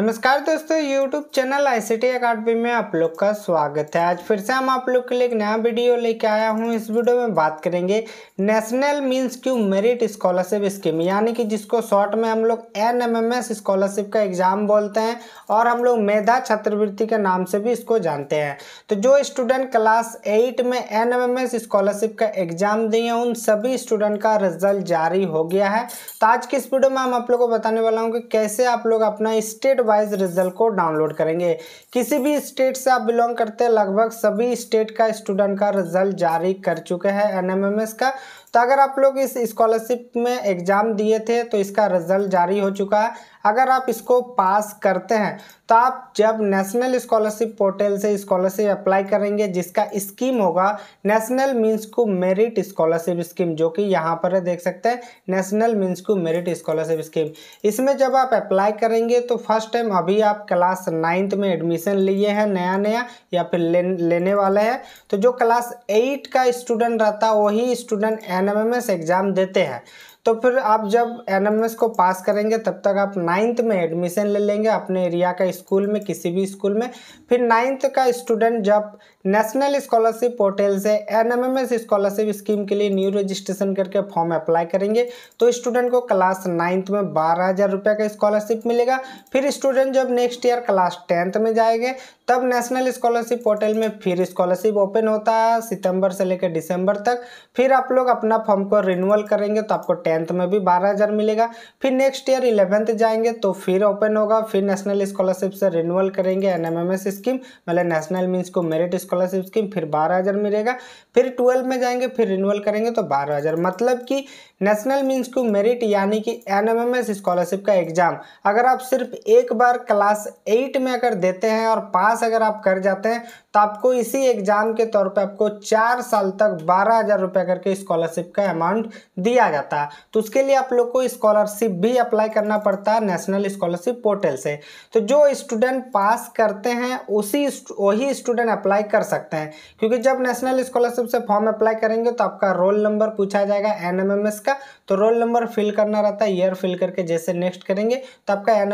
नमस्कार दोस्तों YouTube channel I C T academy में आप लोग का स्वागत है आज फिर से हम आप लोग के लिए एक नया वीडियो लेके आया हूँ इस वीडियो में बात करेंगे national means cum merit scholarship scheme यानी कि जिसको शॉर्ट में हम लोग N M M S scholarship का एग्ज़ाम बोलते हैं और हम लोग मेधा छात्रवृत्ति के नाम से भी इसको जानते हैं तो जो स्टूडेंट क्लास एट में N M M S scholarship का एग्ज़ाम दिए उन सभी स्टूडेंट का रिजल्ट जारी हो गया है तो आज की इस वीडियो में हम आप लोग को बताने वाला हूँ कि कैसे आप लोग अपना स्टेट वाइज रिजल्ट को डाउनलोड करेंगे किसी भी स्टेट से आप बिलोंग करते हैं लगभग सभी स्टेट का स्टूडेंट का रिजल्ट जारी कर चुके हैं एनएमएमएस का तो अगर आप लोग इस स्कॉलरशिप में एग्ज़ाम दिए थे तो इसका रिज़ल्ट जारी हो चुका है अगर आप इसको पास करते हैं तो आप जब नेशनल स्कॉलरशिप पोर्टल से स्कॉलरशिप अप्लाई करेंगे जिसका स्कीम होगा national means cum merit scholarship scheme जो कि यहाँ पर देख सकते हैं national means cum merit scholarship scheme इसमें जब आप अप्लाई करेंगे तो फर्स्ट टाइम अभी आप क्लास नाइन्थ में एडमिशन लिए हैं नया नया या फिर ले, लेने वाले हैं तो जो क्लास एट का स्टूडेंट रहता है वही स्टूडेंट एनएमएमएस एग्ज़ाम देते हैं तो फिर आप जब एन को पास करेंगे तब तक आप नाइन्थ में एडमिशन ले लेंगे अपने एरिया का स्कूल में किसी भी स्कूल में फिर नाइन्थ का स्टूडेंट जब नेशनल स्कॉलरशिप पोर्टल से एनएमएमएस स्कॉलरशिप स्कीम के लिए न्यू रजिस्ट्रेशन करके फॉर्म अप्लाई करेंगे तो स्टूडेंट को क्लास नाइन्थ में बारह हज़ार रुपये का स्कॉलरशिप मिलेगा फिर स्टूडेंट जब नेक्स्ट ईयर क्लास टेंथ में जाएंगे तब नेशनल स्कॉलरशिप पोर्टल में फिर स्कॉलरशिप ओपन होता है सितंबर से लेकर दिसंबर तक फिर आप लोग अपना फॉर्म को रिन्यूअल करेंगे तो आपको टेंथ टेंथ में भी बारह हज़ार मिलेगा फिर नेक्स्ट ईयर इलेवेंथ जाएंगे तो फिर ओपन होगा फिर नेशनल स्कॉलरशिप से रिन्यूअल करेंगे एनएमएमएस स्कीम मतलब national means cum merit scholarship scheme फिर बारह हज़ार मिलेगा फिर ट्वेल्व में जाएंगे फिर रिन्यूअल करेंगे तो बारह हज़ार मतलब कि नेशनल मीन्स को मेरिट यानी कि एन स्कॉलरशिप का एग्ज़ाम अगर आप सिर्फ एक बार क्लास एट में अगर देते हैं और पास अगर आप कर जाते हैं तो आपको इसी एग्ज़ाम के तौर पर आपको चार साल तक बारह हज़ार रुपये करके स्कॉलरशिप का अमाउंट दिया जाता है तो उसके लिए आप लोग को स्कॉलरशिप भी अप्लाई करना पड़ता है नेशनल स्कॉलरशिप पोर्टल से तो जो स्टूडेंट पास करते हैं उसी वही स्टूडेंट अप्लाई कर सकते हैं क्योंकि जब नेशनल स्कॉलरशिप से फॉर्म अप्लाई करेंगे तो आपका रोल नंबर पूछा जाएगा एन का तो रोल नंबर फिल करना रहता है ईयर फिल करके जैसे नेक्स्ट करेंगे तो आपका एन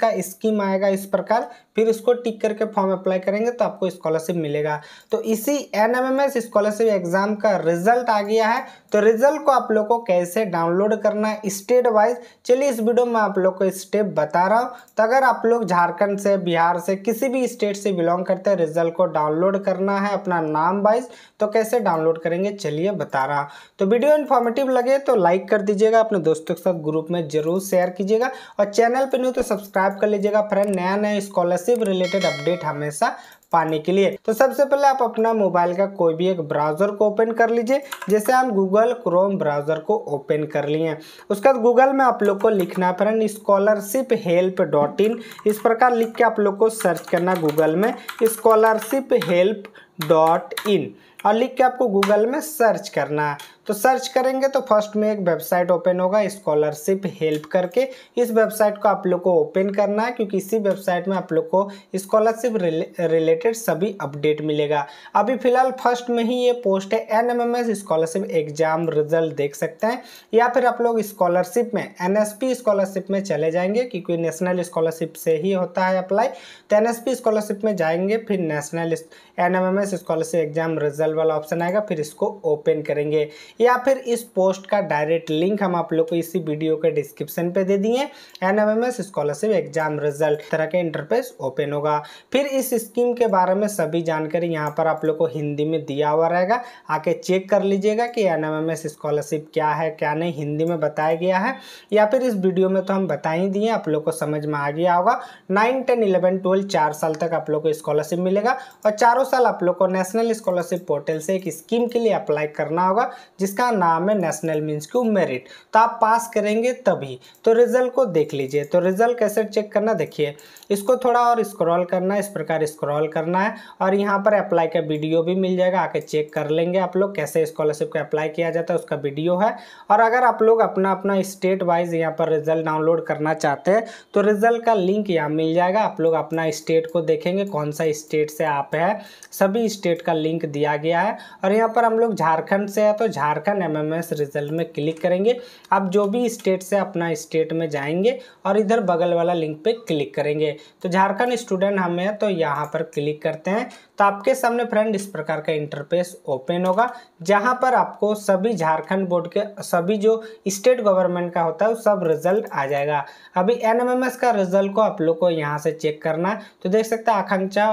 का स्कीम आएगा इस प्रकार फिर उसको टिक करके फॉर्म अप्लाई करेंगे तो आपको स्कॉलरशिप मिलेगा तो इसी एन स्कॉलरशिप एग्जाम का रिजल्ट आ गया है तो रिजल्ट को आप लोग को कैसे डाउन डाउनलोड करना है स्टेट वाइज चलिए इस वीडियो में आप लोग को स्टेप बता रहा हूँ तो अगर आप लोग झारखंड से बिहार से किसी भी स्टेट से बिलोंग करते हैं रिजल्ट को डाउनलोड करना है अपना नाम वाइज तो कैसे डाउनलोड करेंगे चलिए बता रहा हूँ तो वीडियो इन्फॉर्मेटिव लगे तो लाइक कर दीजिएगा अपने दोस्तों के साथ ग्रुप में जरूर शेयर कीजिएगा और चैनल पर नहीं तो सब्सक्राइब कर लीजिएगा फ्रेंड नया नया स्कॉलरशिप रिलेटेड अपडेट हमेशा पाने के लिए तो सबसे पहले आप अपना मोबाइल का कोई भी एक ब्राउज़र को ओपन कर लीजिए जैसे हम गूगल क्रोम ब्राउज़र को ओपन कर लिए उसके बाद गूगल में आप लोग को लिखना friend scholarship help dot in इस प्रकार लिख के आप लोग को सर्च करना गूगल में स्कॉलरशिप हेल्प डॉट इन और लिख के आपको गूगल में सर्च करना है तो सर्च करेंगे तो फर्स्ट में एक वेबसाइट ओपन होगा स्कॉलरशिप हेल्प करके इस वेबसाइट को आप लोग को ओपन करना है क्योंकि इसी वेबसाइट में आप लोग को स्कॉलरशिप रिलेटेड सभी अपडेट मिलेगा अभी फिलहाल फर्स्ट में ही ये पोस्ट है N M M S scholarship exam result देख सकते हैं या फिर आप लोग स्कॉलरशिप में एन एस पी स्कॉलरशिप में चले जाएंगे क्योंकि नेशनल स्कॉलरशिप से ही होता है अप्लाई तो एन एस पी स्कॉलरशिप में जाएंगे फिर national N M M S S scholarship exam result वाला ऑप्शन आएगा फिर इसको ओपन करेंगे या फिर इस पोस्ट का डायरेक्ट लिंक हम आप लोग को इसी वीडियो के डिस्क्रिप्शन पे दे दिए N M S scholarship exam result तरह के इंटरफेस ओपन होगा फिर इस स्कीम के बारे में सभी जानकारी यहाँ पर आप लोग को हिंदी में दिया हुआ रहेगा आके चेक कर लीजिएगा कि एन स्कॉलरशिप क्या है क्या नहीं हिंदी में बताया गया है या फिर इस वीडियो में तो हम बता ही दिए आप लोग को समझ में आ गया होगा नाइन टेन इलेवन ट्वेल्व चार साल तक आप लोग को स्कॉलरशिप मिलेगा और चारों साल आप लोग को नेशनल स्कॉलरशिप पोर्टल से एक स्कीम के लिए अप्लाई करना होगा जिसका नाम है नेशनल मीन्स क्यू मेरिट तो आप पास करेंगे तभी तो रिजल्ट को देख लीजिए तो रिजल्ट कैसे चेक करना देखिए इसको थोड़ा और स्क्रॉल करना है इस प्रकार स्क्रॉल करना है और यहाँ पर अप्लाई का वीडियो भी मिल जाएगा आके चेक कर लेंगे आप लोग कैसे स्कॉलरशिप का अप्लाई किया जाता है उसका वीडियो है और अगर आप लोग अपना अपना स्टेट वाइज यहाँ पर रिजल्ट डाउनलोड करना चाहते हैं तो रिजल्ट का लिंक यहाँ मिल जाएगा आप लोग अपना स्टेट को देखेंगे कौन सा स्टेट से आप है सभी सभी स्टेट का लिंक दिया गया है और यहाँ पर हम लोग झारखंड से है तो झारखंड एमएमएस रिजल्ट में क्लिक करेंगे आप जो भी स्टेट से अपना स्टेट में जाएंगे और इधर बगल वाला लिंक पे क्लिक करेंगे तो झारखंड स्टूडेंट हमें तो यहाँ पर क्लिक करते हैं तो आपके सामने फ्रेंड इस प्रकार का इंटरफेस ओपन होगा जहाँ पर आपको सभी झारखंड बोर्ड के सभी जो स्टेट गवर्नमेंट का होता है वो सब रिजल्ट आ जाएगा अभी एन का रिजल्ट को आप लोग को यहाँ से चेक करना तो देख सकते हैं आकांक्षा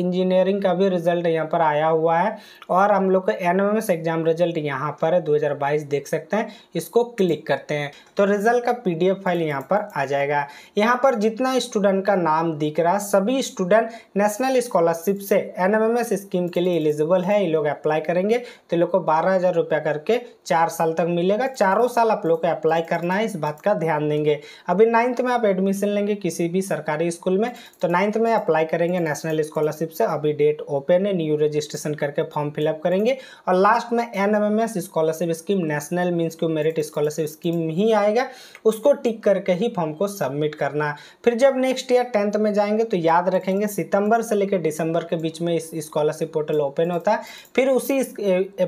इंजीनियरिंग का भी रिजल्ट यहाँ पर आया हुआ है और हम लोग एन एम एग्जाम रिजल्ट यहाँ पर है 2022 देख सकते हैं इसको क्लिक करते हैं तो रिजल्ट का पी फाइल यहाँ पर आ जाएगा यहाँ पर जितना स्टूडेंट का नाम दिख रहा सभी स्टूडेंट नेशनल स्कॉलरशिप से एन स्कीम के लिए एलिजिबल है ये लोग अप्लाई करेंगे तो लोग को बारह हज़ार रुपया करके चार साल तक मिलेगा चारों साल आप लोग को अप्लाई करना है इस बात का ध्यान देंगे अभी नाइन्थ में आप एडमिशन लेंगे किसी भी सरकारी स्कूल में तो नाइन्थ में अप्लाई करेंगे नेशनल स्कॉलरशिप से अभी डेट ओपन पेन है न्यू रजिस्ट्रेशन करके फॉर्म फिलअप करेंगे और लास्ट में N M M S scholarship scheme national means cum merit scholarship scheme ही आएगा उसको टिक करके ही फॉर्म को सबमिट करना फिर जब नेक्स्ट ईयर टेंथ में जाएंगे तो याद रखेंगे सितंबर से लेकर दिसंबर के बीच में इस स्कॉलरशिप पोर्टल ओपन होता है फिर उसी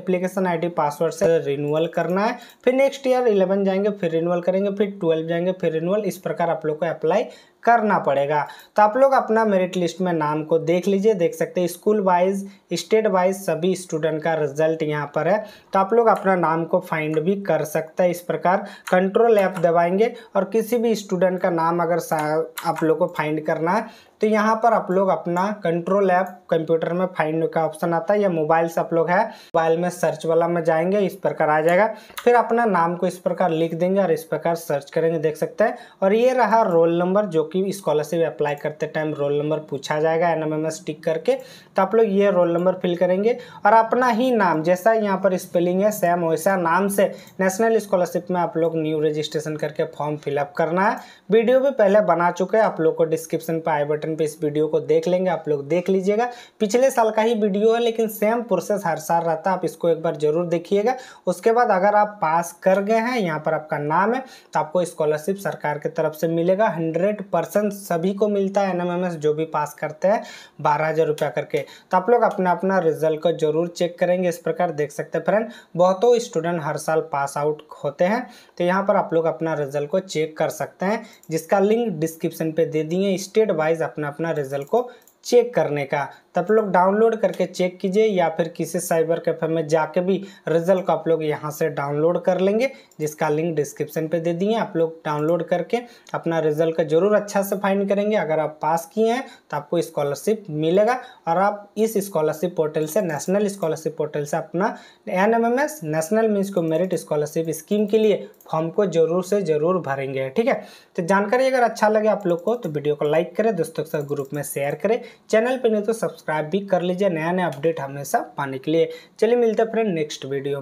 एप्लीकेशन आईडी पासवर्ड से रिन्यूअल करना है फिर नेक्स्ट ईयर इलेवन जाएंगे फिर रिन्यूअल करेंगे फिर ट्वेल्व जाएंगे फिर रिन्यूअल इस प्रकार आप लोग को अप्लाई करना पड़ेगा तो आप लोग अपना मेरिट लिस्ट में नाम को देख लीजिए देख सकते हैं स्कूल वाइज स्टेट वाइज सभी स्टूडेंट का रिजल्ट यहाँ पर है तो आप लोग अपना नाम को फाइंड भी कर सकते हैं इस प्रकार कंट्रोल ऐप दबाएंगे और किसी भी स्टूडेंट का नाम अगर आप लोग को फाइंड करना है तो यहाँ पर आप लोग अपना कंट्रोल ऐप कंप्यूटर में फाइंड का ऑप्शन आता है या मोबाइल से आप लोग है मोबाइल में सर्च वाला में जाएंगे इस प्रकार आ जाएगा फिर अपना नाम को इस प्रकार लिख देंगे और इस प्रकार सर्च करेंगे देख सकते हैं और ये रहा रोल नंबर जो कि स्कॉलरशिप अप्लाई करते टाइम रोल नंबर पूछा जाएगा एन टिक करके तो आप लोग ये रोल नंबर फिल करेंगे और अपना ही नाम जैसा यहाँ पर स्पेलिंग है सेम वैसा नाम से नेशनल स्कॉलरशिप में आप लोग न्यू रजिस्ट्रेशन करके फॉर्म फिलअप करना है वीडियो भी पहले बना चुके हैं आप लोग को डिस्क्रिप्शन पर आई बटन चैनल पे इस वीडियो को देख लेंगे आप लोग देख लीजिएगा पिछले साल का ही वीडियो है लेकिन सेम प्रोसेस हर साल रहता है आप इसको एक बार जरूर देखिएगा उसके बाद अगर आप पास कर गए हैं यहाँ पर आपका नाम है तो आपको स्कॉलरशिप सरकार की तरफ से मिलेगा हंड्रेड सभी को मिलता है एन जो भी पास करते हैं बारह हज़ार करके तो आप लोग अपना अपना रिजल्ट को जरूर चेक करेंगे इस प्रकार देख सकते हैं फ्रेंड बहुतों स्टूडेंट हर साल पास आउट होते हैं तो यहाँ पर आप लोग अपना रिजल्ट को चेक कर सकते हैं जिसका लिंक डिस्क्रिप्शन पे दे दिए स्टेट वाइज अपना अपना अपना रिजल्ट को चेक करने का तो आप लोग डाउनलोड करके चेक कीजिए या फिर किसी साइबर कैफे में जाके भी रिजल्ट को आप लोग यहाँ से डाउनलोड कर लेंगे जिसका लिंक डिस्क्रिप्शन पे दे दिए आप लोग डाउनलोड करके अपना रिजल्ट का जरूर अच्छा से फाइन करेंगे अगर आप पास किए हैं तो आपको स्कॉलरशिप मिलेगा और आप इस स्कॉलरशिप पोर्टल से नेशनल स्कॉलरशिप पोर्टल से अपना N M M S national means cum merit scholarship scheme के लिए फॉर्म को जरूर से जरूर भरेंगे ठीक है तो जानकारी अगर अच्छा लगे आप लोग को तो वीडियो को लाइक करें दोस्तों के साथ ग्रुप में शेयर करें चैनल पर नहीं तो सब्सक्राइब भी कर लीजिए नया नया अपडेट हमेशा पाने के लिए चलिए मिलते हैं फ्रेंड नेक्स्ट वीडियो में